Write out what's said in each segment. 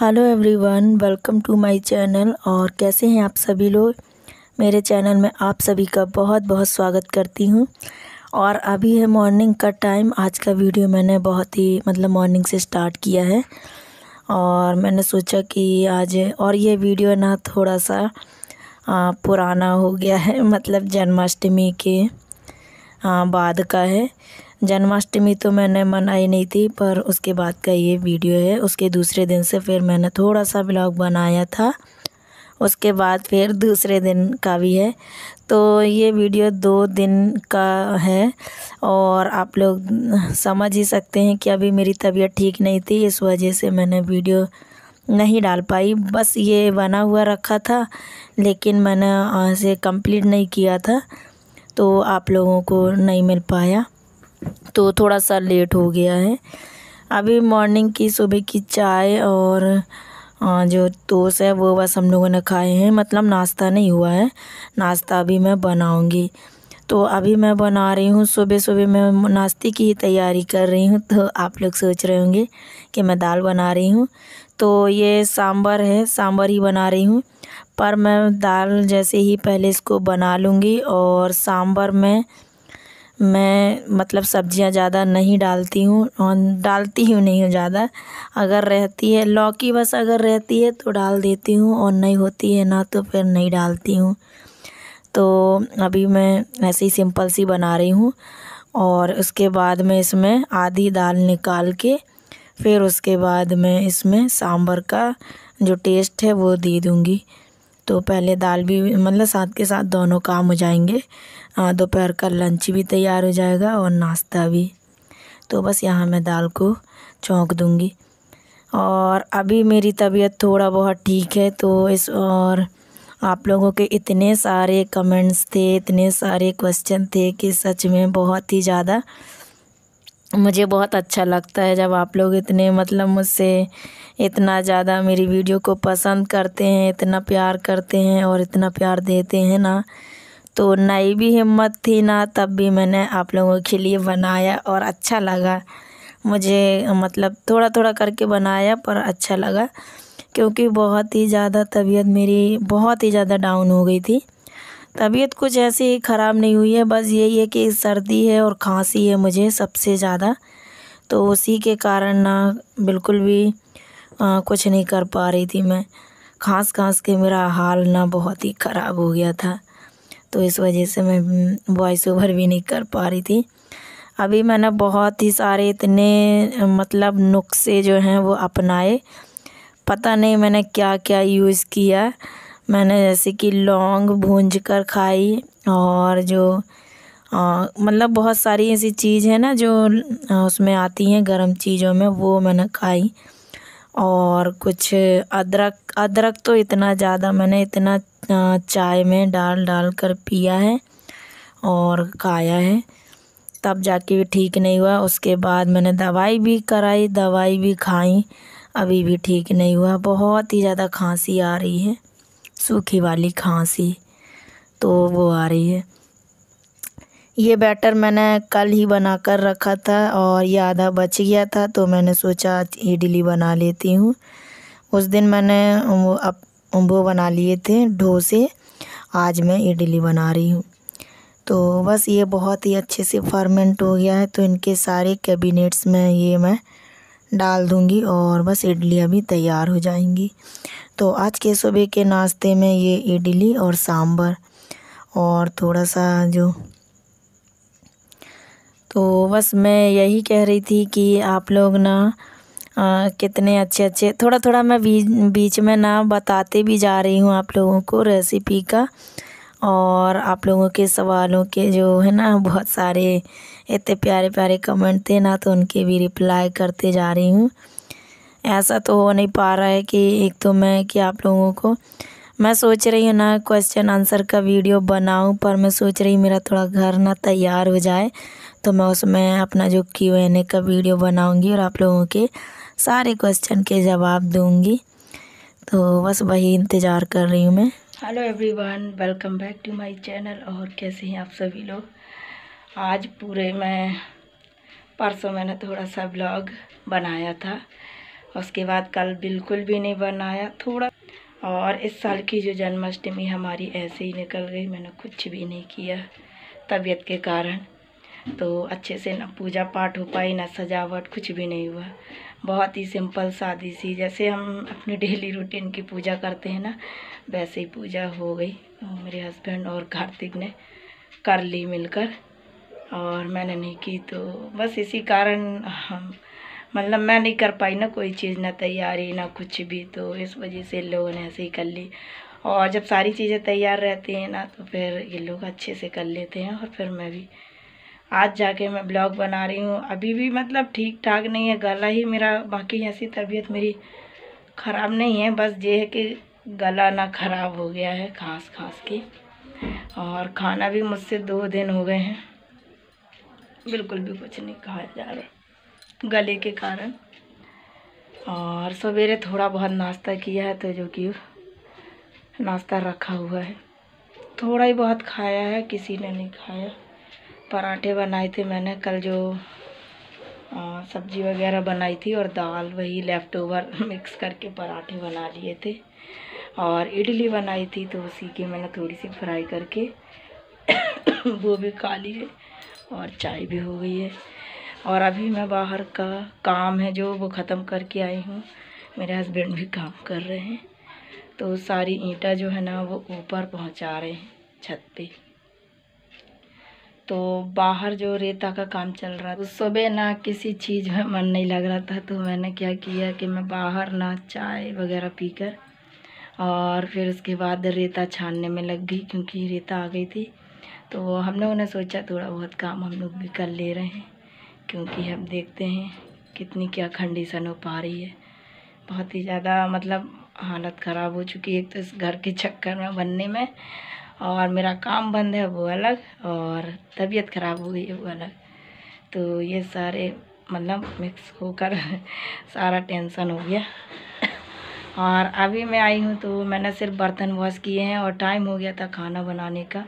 hello everyone welcome to my channel और कैसे हैं आप सभी लोग मेरे चैनल में आप सभी का बहुत बहुत स्वागत करती हूं और अभी है मॉर्निंग का टाइम आज का वीडियो मैंने बहुत ही मतलब मॉर्निंग से स्टार्ट किया है और मैंने सोचा कि आज और ये वीडियो ना थोड़ा सा आ, पुराना हो गया है मतलब जन्माष्टमी के आ, बाद का है जन्माष्टमी तो मैंने मनाई नहीं थी पर उसके बाद का ये वीडियो है उसके दूसरे दिन से फिर मैंने थोड़ा सा ब्लॉग बनाया था उसके बाद फिर दूसरे दिन का भी है तो ये वीडियो दो दिन का है और आप लोग समझ ही सकते हैं कि अभी मेरी तबीयत ठीक नहीं थी इस वजह से मैंने वीडियो नहीं डाल पाई बस ये बना हुआ रखा था लेकिन मैंने से कंप्लीट नहीं किया था तो आप लोगों को नहीं मिल पाया तो थोड़ा सा लेट हो गया है अभी मॉर्निंग की सुबह की चाय और जो टोस है वो बस हम लोगों ने खाए हैं मतलब नाश्ता नहीं हुआ है नाश्ता अभी मैं बनाऊंगी तो अभी मैं बना रही हूँ सुबह सुबह मैं नाश्ते की ही तैयारी कर रही हूँ तो आप लोग सोच रहे होंगे कि मैं दाल बना रही हूँ तो ये सांभर है सांभर ही बना रही हूँ पर मैं दाल जैसे ही पहले इसको बना लूँगी और सांभर में मैं मतलब सब्ज़ियाँ ज़्यादा नहीं डालती हूँ डालती ही नहीं हूँ ज़्यादा अगर रहती है लौकी बस अगर रहती है तो डाल देती हूँ और नहीं होती है ना तो फिर नहीं डालती हूँ तो अभी मैं ऐसे ही सिंपल सी बना रही हूँ और उसके बाद में इसमें आधी दाल निकाल के फिर उसके बाद में इसमें सांभर का जो टेस्ट है वो दे दूँगी तो पहले दाल भी मतलब साथ के साथ दोनों काम हो जाएंगे दोपहर का लंच भी तैयार हो जाएगा और नाश्ता भी तो बस यहाँ मैं दाल को चौंक दूँगी और अभी मेरी तबीयत थोड़ा बहुत ठीक है तो इस और आप लोगों के इतने सारे कमेंट्स थे इतने सारे क्वेश्चन थे कि सच में बहुत ही ज़्यादा मुझे बहुत अच्छा लगता है जब आप लोग इतने मतलब मुझसे इतना ज़्यादा मेरी वीडियो को पसंद करते हैं इतना प्यार करते हैं और इतना प्यार देते हैं ना तो नई भी हिम्मत थी ना तब भी मैंने आप लोगों के लिए बनाया और अच्छा लगा मुझे मतलब थोड़ा थोड़ा करके बनाया पर अच्छा लगा क्योंकि बहुत ही ज़्यादा तबीयत मेरी बहुत ही ज़्यादा डाउन हो गई थी तबीयत कुछ ऐसी ख़राब नहीं हुई है बस यही है कि सर्दी है और खांसी है मुझे सबसे ज़्यादा तो उसी के कारण ना बिल्कुल भी हाँ, कुछ नहीं कर पा रही थी मैं खास खाँस के मेरा हाल ना बहुत ही ख़राब हो गया था तो इस वजह से मैं वॉइस हम्म, ओवर भी नहीं कर पा रही थी अभी मैंने बहुत ही सारे इतने मतलब नुस्खे जो हैं वो अपनाए पता नहीं मैंने क्या क्या यूज़ किया मैंने जैसे कि लौंग भूंज कर खाई और जो मतलब बहुत सारी ऐसी चीज़ है ना जो उसमें आती हैं गर्म चीज़ों में वो मैंने खाई और कुछ अदरक अदरक तो इतना ज़्यादा मैंने इतना चाय में डाल डाल कर पिया है और खाया है तब जाके भी ठीक नहीं हुआ उसके बाद मैंने दवाई भी कराई दवाई भी खाई अभी भी ठीक नहीं हुआ बहुत ही ज़्यादा खांसी आ रही है सूखी वाली खांसी तो वो आ रही है ये बैटर मैंने कल ही बना कर रखा था और ये आधा बच गया था तो मैंने सोचा इडली बना लेती हूँ उस दिन मैंने वो अप वो बना लिए थे डोसे आज मैं इडली बना रही हूँ तो बस ये बहुत ही अच्छे से फर्मेंट हो गया है तो इनके सारे कैबिनेट्स में ये मैं डाल दूँगी और बस इडली अभी तैयार हो जाएंगी तो आज के सुबह के नाश्ते में ये इडली और सांभर और थोड़ा सा जो तो बस मैं यही कह रही थी कि आप लोग ना आ, कितने अच्छे अच्छे थोड़ा थोड़ा मैं बीच बीच में ना बताते भी जा रही हूँ आप लोगों को रेसिपी का और आप लोगों के सवालों के जो है ना बहुत सारे इतने प्यारे प्यारे कमेंट थे ना तो उनके भी रिप्लाई करते जा रही हूँ ऐसा तो हो नहीं पा रहा है कि एक तो मैं कि आप लोगों को मैं सोच रही हूँ ना क्वेश्चन आंसर का वीडियो बनाऊँ पर मैं सोच रही मेरा थोड़ा घर ना तैयार हो जाए तो मैं उसमें अपना जो क्यू एन ए का वीडियो बनाऊंगी और आप लोगों के सारे क्वेश्चन के जवाब दूंगी तो बस वही इंतज़ार कर रही हूँ मैं hello everyone welcome back to my channel और कैसे हैं आप सभी लोग आज पूरे मैं परसों मैंने थोड़ा सा ब्लॉग बनाया था उसके बाद कल बिल्कुल भी नहीं बनाया थोड़ा और इस साल की जो जन्माष्टमी हमारी ऐसे ही निकल गई मैंने कुछ भी नहीं किया तबीयत के कारण तो अच्छे से ना पूजा पाठ हो पाई ना सजावट कुछ भी नहीं हुआ बहुत ही सिंपल सादी सी जैसे हम अपनी डेली रूटीन की पूजा करते हैं ना वैसे ही पूजा हो गई तो मेरे हस्बैंड और कार्तिक ने कर ली मिलकर और मैंने नहीं की तो बस इसी कारण हम मतलब मैं नहीं कर पाई ना कोई चीज़ ना तैयारी ना कुछ भी तो इस वजह से इन लोगों ने ऐसे ही कर ली और जब सारी चीज़ें तैयार रहती हैं ना तो फिर ये लोग अच्छे से कर लेते हैं और फिर मैं भी आज जाके मैं ब्लॉग बना रही हूँ अभी भी मतलब ठीक ठाक नहीं है गला ही मेरा बाकी ऐसी तबीयत मेरी ख़राब नहीं है बस ये है कि गला ना ख़राब हो गया है खांस खांस के और खाना भी मुझसे दो दिन हो गए हैं बिल्कुल भी कुछ नहीं कहा जा रहा गले के कारण और सवेरे थोड़ा बहुत नाश्ता किया है तो जो कि नाश्ता रखा हुआ है थोड़ा ही बहुत खाया है किसी ने नहीं खाया पराठे बनाए थे मैंने कल जो सब्जी वगैरह बनाई थी और दाल वही लेफ़्ट ओवर मिक्स करके पराठे बना लिए थे और इडली बनाई थी तो उसी की मैंने थोड़ी सी फ्राई करके वो भी खा ली है और चाय भी हो गई है और अभी मैं बाहर का काम है जो वो ख़त्म करके आई हूँ मेरे हस्बैंड भी काम कर रहे हैं तो सारी ईंटा जो है ना वो ऊपर पहुँचा रहे हैं छत पर तो बाहर जो रेता का काम चल रहा था सुबह ना किसी चीज़ में मन नहीं लग रहा था तो मैंने क्या किया कि मैं बाहर ना चाय वगैरह पीकर और फिर उसके बाद रेता छानने में लग गई क्योंकि रेता आ गई थी तो हम लोगों ने सोचा थोड़ा बहुत काम हम लोग भी कर ले रहे हैं क्योंकि हम देखते हैं कितनी क्या कंडीशन हो पा रही है बहुत ही ज़्यादा मतलब हालत ख़राब हो चुकी है एक तो इस घर के चक्कर में बनने में और मेरा काम बंद है वो अलग और तबीयत ख़राब हो गई है वो अलग तो ये सारे मतलब मिक्स होकर सारा टेंशन हो गया और अभी मैं आई हूँ तो मैंने सिर्फ बर्तन वॉश किए हैं और टाइम हो गया था खाना बनाने का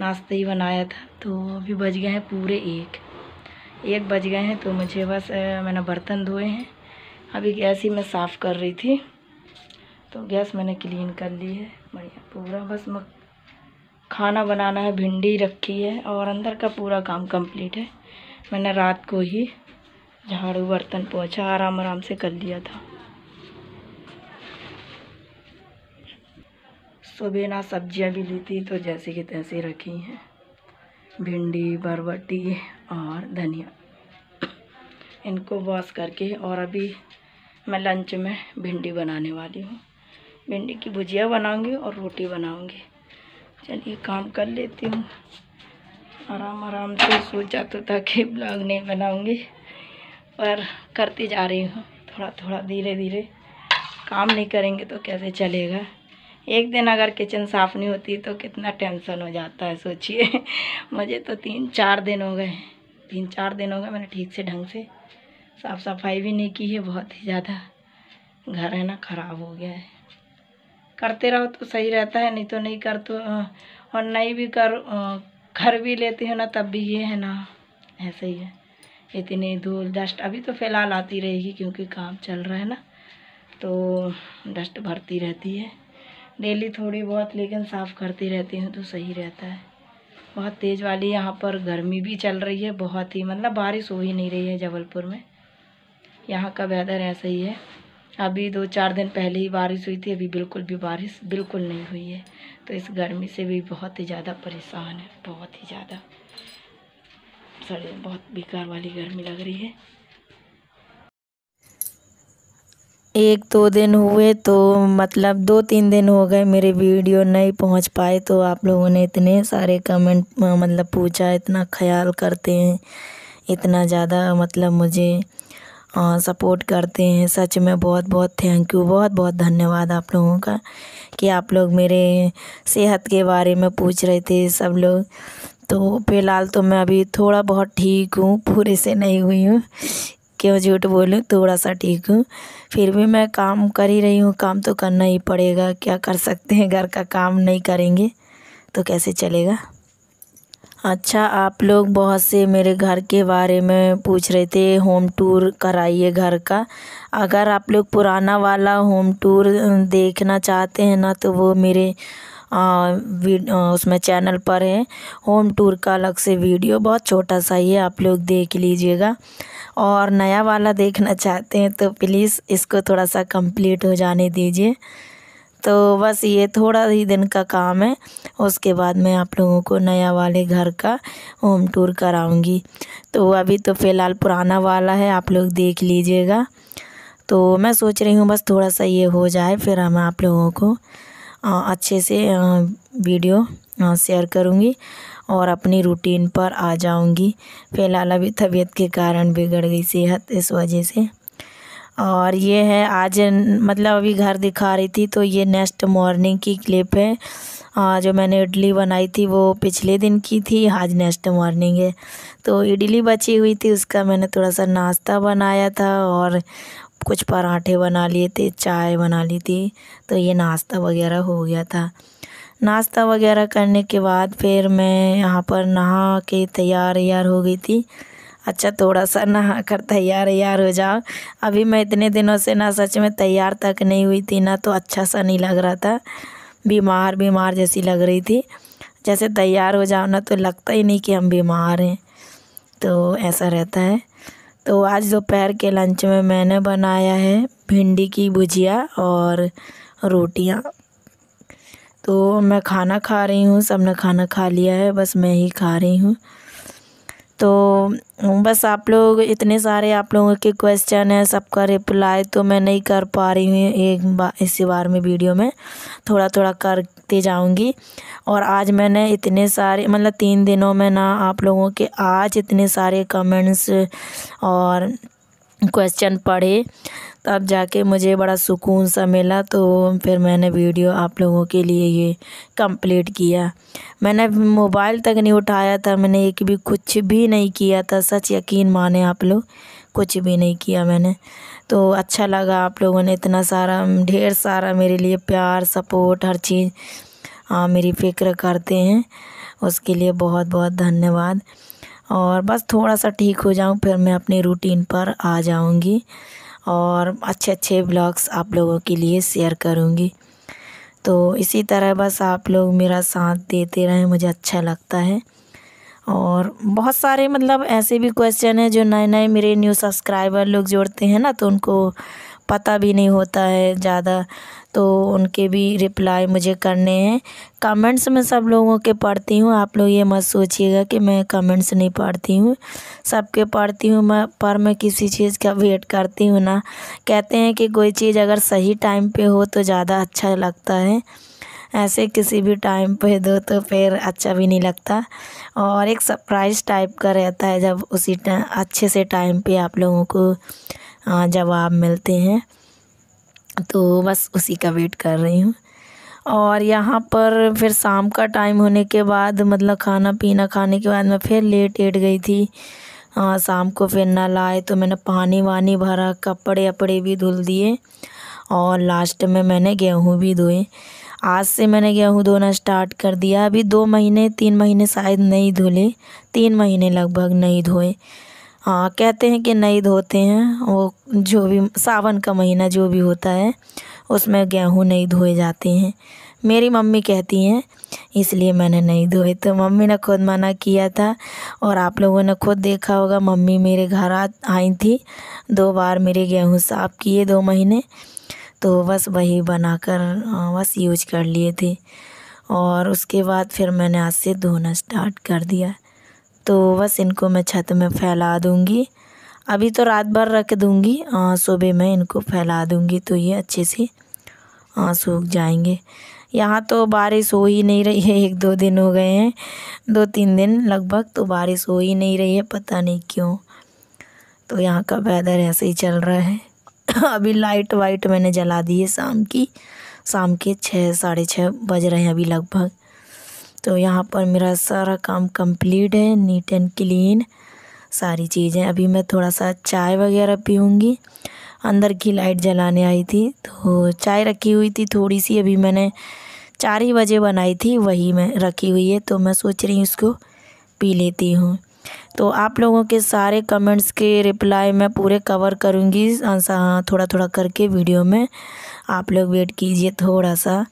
नाश्ता ही बनाया था तो अभी बज गए हैं पूरे एक एक बज गए हैं तो मुझे बस मैंने बर्तन धोए हैं अभी गैस ही मैं साफ़ कर रही थी तो गैस मैंने क्लीन कर ली है बढ़िया पूरा बस खाना बनाना है भिंडी रखी है और अंदर का पूरा काम कंप्लीट है मैंने रात को ही झाड़ू बर्तन पोछा आराम आराम से कर लिया था सुबह ना सब्जियां भी ली थी तो जैसे कि तैसे रखी हैं भिंडी बरबटी और धनिया इनको वॉश करके और अभी मैं लंच में भिंडी बनाने वाली हूँ भिंडी की भुजिया बनाऊंगी और रोटी बनाऊंगी चलिए काम कर लेती हूँ आराम आराम से सोचा तो था कि ब्लॉग नहीं बनाऊँगी पर करती जा रही हूँ थोड़ा थोड़ा धीरे धीरे काम नहीं करेंगे तो कैसे चलेगा एक दिन अगर किचन साफ़ नहीं होती तो कितना टेंशन हो जाता है सोचिए मुझे तो तीन चार दिन हो गए तीन चार दिन हो गए मैंने ठीक से ढंग से साफ़ सफाई भी नहीं की है बहुत ही ज़्यादा घर है ना ख़राब हो गया है करते रहो तो सही रहता है नहीं तो नहीं कर तो और नहीं भी कर घर भी लेती हो ना तब भी ये है ना ऐसे ही है इतनी धूल डस्ट अभी तो फ़िलहाल आती रहेगी क्योंकि काम चल रहा है ना तो डस्ट भरती रहती है डेली थोड़ी बहुत लेकिन साफ़ करती रहती हूँ तो सही रहता है बहुत तेज़ वाली यहाँ पर गर्मी भी चल रही है बहुत ही मतलब बारिश हो ही नहीं रही है जबलपुर में यहाँ का वेदर ऐसा ही है अभी दो चार दिन पहले ही बारिश हुई थी अभी बिल्कुल भी बारिश बिल्कुल नहीं हुई है तो इस गर्मी से भी बहुत ही ज़्यादा परेशान है बहुत ही ज़्यादा सड़े बहुत बेकार वाली गर्मी लग रही है एक दो दिन हुए तो मतलब दो तीन दिन हो गए मेरे वीडियो नहीं पहुंच पाए तो आप लोगों ने इतने सारे कमेंट मतलब पूछा इतना ख्याल करते हैं इतना ज़्यादा मतलब मुझे सपोर्ट करते हैं सच में बहुत बहुत थैंक यू बहुत बहुत धन्यवाद आप लोगों का कि आप लोग मेरे सेहत के बारे में पूछ रहे थे सब लोग तो फ़िलहाल तो मैं अभी थोड़ा बहुत ठीक हूँ पूरे से नहीं हुई हूँ क्यों झूठ बोलूँ थोड़ा सा ठीक हूँ फिर भी मैं काम कर ही रही हूँ काम तो करना ही पड़ेगा क्या कर सकते हैं घर का काम नहीं करेंगे तो कैसे चलेगा अच्छा आप लोग बहुत से मेरे घर के बारे में पूछ रहे थे होम टूर कराइए घर का अगर आप लोग पुराना वाला होम टूर देखना चाहते हैं ना तो वो मेरे आ, उसमें चैनल पर है होम टूर का अलग से वीडियो बहुत छोटा सा ही है आप लोग देख लीजिएगा और नया वाला देखना चाहते हैं तो प्लीज़ इसको थोड़ा सा कंप्लीट हो जाने दीजिए तो बस ये थोड़ा ही दिन का काम है उसके बाद मैं आप लोगों को नया वाले घर का होम टूर कराऊंगी तो अभी तो फ़िलहाल पुराना वाला है आप लोग देख लीजिएगा तो मैं सोच रही हूँ बस थोड़ा सा ये हो जाए फिर हम आप लोगों को अच्छे से वीडियो शेयर करूँगी और अपनी रूटीन पर आ जाऊँगी फ़िलहाल अभी तबीयत के कारण बिगड़ गई सेहत इस वजह से और ये है आज मतलब अभी घर दिखा रही थी तो ये नेक्स्ट मॉर्निंग की क्लिप है जो मैंने इडली बनाई थी वो पिछले दिन की थी आज नेक्स्ट मॉर्निंग है तो इडली बची हुई थी उसका मैंने थोड़ा सा नाश्ता बनाया था और कुछ पराठे बना लिए थे चाय बना ली थी तो ये नाश्ता वगैरह हो गया था नाश्ता वगैरह करने के बाद फिर मैं यहाँ पर नहा के तैयार यार हो गई थी अच्छा थोड़ा सा नहा कर तैयार यार हो जाओ अभी मैं इतने दिनों से ना सच में तैयार तक नहीं हुई थी ना तो अच्छा सा नहीं लग रहा था बीमार बीमार जैसी लग रही थी जैसे तैयार हो जाओ ना तो लगता ही नहीं कि हम बीमार हैं तो ऐसा रहता है तो आज दोपहर के लंच में मैंने बनाया है भिंडी की भुजिया और रोटियाँ तो मैं खाना खा रही हूँ सबने खाना खा लिया है बस मैं ही खा रही हूँ तो बस आप लोग इतने सारे आप लोगों के क्वेश्चन हैं सबका रिप्लाई तो मैं नहीं कर पा रही हूँ एक बार इसी बार में वीडियो में थोड़ा थोड़ा करते जाऊँगी और आज मैंने इतने सारे मतलब तीन दिनों में ना आप लोगों के आज इतने सारे कमेंट्स और क्वेश्चन पढ़े तब जाके मुझे बड़ा सुकून सा मिला तो फिर मैंने वीडियो आप लोगों के लिए ये कंप्लीट किया मैंने मोबाइल तक नहीं उठाया था मैंने एक भी कुछ भी नहीं किया था सच यकीन माने आप लोग कुछ भी नहीं किया मैंने तो अच्छा लगा आप लोगों ने इतना सारा ढेर सारा मेरे लिए प्यार सपोर्ट हर चीज़ हाँ मेरी फ़िक्र करते हैं उसके लिए बहुत बहुत धन्यवाद और बस थोड़ा सा ठीक हो जाऊँ फिर मैं अपनी रूटीन पर आ जाऊँगी और अच्छे अच्छे ब्लॉग्स आप लोगों के लिए शेयर करूँगी तो इसी तरह बस आप लोग मेरा साथ देते रहें मुझे अच्छा लगता है और बहुत सारे मतलब ऐसे भी क्वेश्चन हैं जो नए नए मेरे न्यू सब्सक्राइबर लोग जोड़ते हैं ना तो उनको पता भी नहीं होता है ज़्यादा तो उनके भी रिप्लाई मुझे करने हैं कमेंट्स में सब लोगों के पढ़ती हूँ आप लोग ये मत सोचिएगा कि मैं कमेंट्स नहीं पढ़ती हूँ सबके पढ़ती हूँ मैं पर मैं किसी चीज़ का वेट करती हूँ ना कहते हैं कि कोई चीज़ अगर सही टाइम पे हो तो ज़्यादा अच्छा लगता है ऐसे किसी भी टाइम पे दो तो फिर अच्छा भी नहीं लगता और एक सरप्राइज़ टाइप का रहता है जब उसी अच्छे से टाइम पर आप लोगों को जवाब मिलते हैं तो बस उसी का वेट कर रही हूँ और यहाँ पर फिर शाम का टाइम होने के बाद मतलब खाना पीना खाने के बाद मैं फिर लेट लेट गई थी शाम को फिर ना लाए तो मैंने पानी वानी भरा कपड़े अपड़े भी धुल दिए और लास्ट में मैंने गेहूँ भी धोए आज से मैंने गेहूँ धोना स्टार्ट कर दिया अभी दो महीने तीन महीने शायद नहीं धुले तीन महीने लगभग नहीं धोए हाँ कहते हैं कि नहीं धोते हैं वो जो भी सावन का महीना जो भी होता है उसमें गेहूँ नहीं धोए जाते हैं मेरी मम्मी कहती हैं इसलिए मैंने नहीं धोए तो मम्मी ने खुद मना किया था और आप लोगों ने खुद देखा होगा मम्मी मेरे घर आई थी दो बार मेरे गेहूँ साफ़ किए दो महीने तो बस वही बनाकर बस यूज कर लिए थे और उसके बाद फिर मैंने आज से धोना स्टार्ट कर दिया तो बस इनको मैं छत में फैला दूँगी अभी तो रात भर रख दूँगी सुबह मैं इनको फैला दूँगी तो ये अच्छे से सूख जाएंगे यहाँ तो बारिश हो ही नहीं रही है एक दो दिन हो गए हैं दो तीन दिन लगभग तो बारिश हो ही नहीं रही है पता नहीं क्यों तो यहाँ का वेदर ऐसे ही चल रहा है अभी लाइट वाइट मैंने जला दी है शाम की शाम के छः साढ़े छः बज रहे हैं अभी लगभग तो यहाँ पर मेरा सारा काम कंप्लीट है नीट एंड क्लीन सारी चीज़ें अभी मैं थोड़ा सा चाय वगैरह पीऊँगी अंदर की लाइट जलाने आई थी तो चाय रखी हुई थी थोड़ी सी अभी मैंने चार ही बजे बनाई थी वही मैं रखी हुई है तो मैं सोच रही हूँ इसको पी लेती हूँ तो आप लोगों के सारे कमेंट्स के रिप्लाई मैं पूरे कवर करूँगी थोड़ा हाँ, थोड़ा करके वीडियो में आप लोग वेट कीजिए थोड़ा सा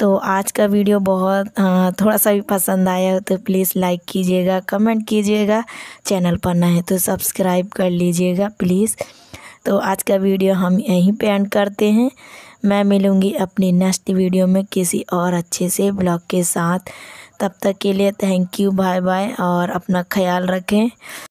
तो आज का वीडियो बहुत हाँ, थोड़ा सा भी पसंद आया हो तो प्लीज़ लाइक कीजिएगा कमेंट कीजिएगा चैनल पर ना है तो सब्सक्राइब कर लीजिएगा प्लीज़ तो आज का वीडियो हम यहीं पे एंड करते हैं मैं मिलूँगी अपनी नेक्स्ट वीडियो में किसी और अच्छे से ब्लॉग के साथ तब तक के लिए थैंक यू बाय बाय और अपना ख्याल रखें